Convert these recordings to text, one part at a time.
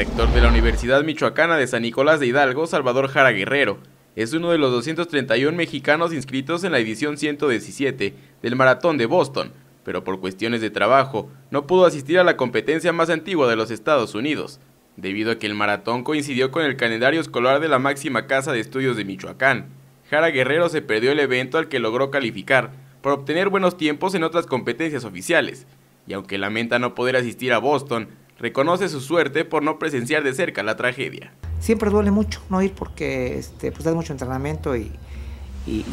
rector de la Universidad Michoacana de San Nicolás de Hidalgo, Salvador Jara Guerrero, es uno de los 231 mexicanos inscritos en la edición 117 del Maratón de Boston, pero por cuestiones de trabajo no pudo asistir a la competencia más antigua de los Estados Unidos, debido a que el maratón coincidió con el calendario escolar de la máxima casa de estudios de Michoacán. Jara Guerrero se perdió el evento al que logró calificar por obtener buenos tiempos en otras competencias oficiales, y aunque lamenta no poder asistir a Boston, reconoce su suerte por no presenciar de cerca la tragedia. Siempre duele mucho no ir porque este, pues es mucho entrenamiento y,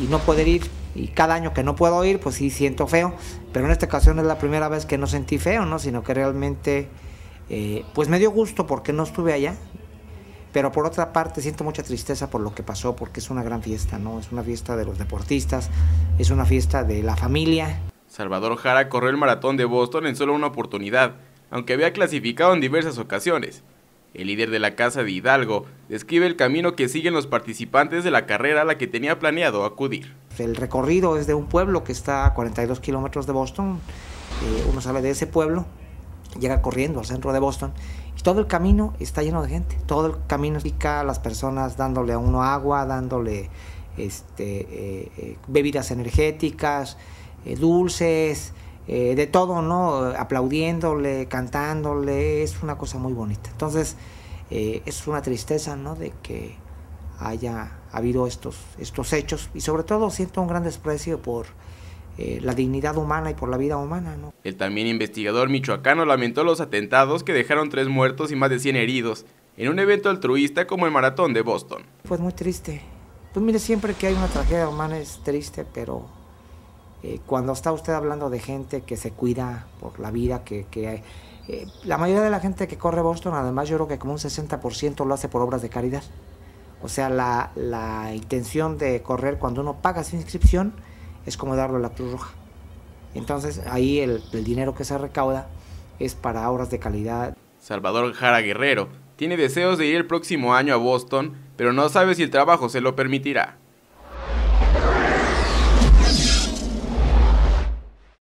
no poder ir. Y cada año que no puedo ir, pues sí siento feo. Pero en esta ocasión es la primera vez que no sentí feo, ¿no? Sino que realmente, eh, pues me dio gusto porque no estuve allá. Pero por otra parte siento mucha tristeza por lo que pasó, porque es una gran fiesta, ¿no? Es una fiesta de los deportistas, es una fiesta de la familia. Salvador Jara corrió el maratón de Boston en solo una oportunidad, aunque había clasificado en diversas ocasiones. El líder de la Casa de Hidalgo describe el camino que siguen los participantes de la carrera a la que tenía planeado acudir. El recorrido es de un pueblo que está a 42 kilómetros de Boston. Eh, uno sale de ese pueblo, llega corriendo al centro de Boston y todo el camino está lleno de gente. Todo el camino pica las personas dándole a uno agua, dándole este, eh, eh, bebidas energéticas, dulces. Eh, de todo, ¿no? Aplaudiéndole, cantándole, es una cosa muy bonita. Entonces, eh, es una tristeza, ¿no? De que haya habido estos, estos hechos y sobre todo siento un gran desprecio por eh, la dignidad humana y por la vida humana, ¿no? El también investigador michoacano lamentó los atentados que dejaron tres muertos y más de 100 heridos en un evento altruista como el Maratón de Boston. Pues muy triste. Pues mire, siempre que hay una tragedia humana es triste, pero eh, cuando está usted hablando de gente que se cuida por la vida, que, eh, la mayoría de la gente que corre Boston, además yo creo que como un 60% lo hace por obras de caridad. O sea, la, intención de correr cuando uno paga su inscripción es como darlo a la Cruz Roja. Entonces ahí el, el dinero que se recauda es para obras de calidad. Salvador Jara Guerrero tiene deseos de ir el próximo año a Boston, pero no sabe si el trabajo se lo permitirá.